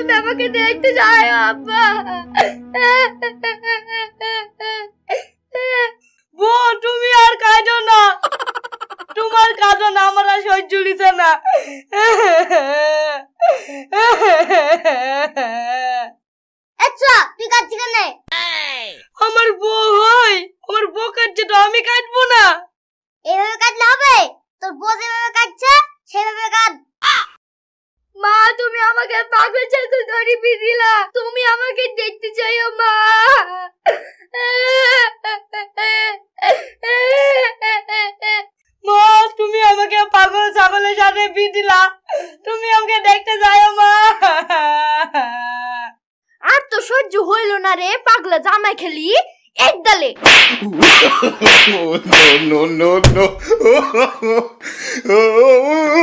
তুমি আমাকে দেখতে যাও আব্বা তুমি আর কাঁদো না তোমার আমার আর সহ্য না আচ্ছা তুই কাঁদছি কেন আমার বউ হয় আমার বউ কাঁদছে তো আমি কাঁদবো না এভাবে কাঁদলে হবে তোর বউ যেভাবে তুমি আমাকে পাগল চাকল ধরে বিদিলা তুমি আমাকে দেখতে চাইও মা মা তুমি আমাকে পাগল ছাগলের সাথে বিয়ে তুমি আমাকে দেখতে যাইও মা আর তো সহ্য হইল না রে পাগলা জামাই খেলি একদলে ডালে নো নো নো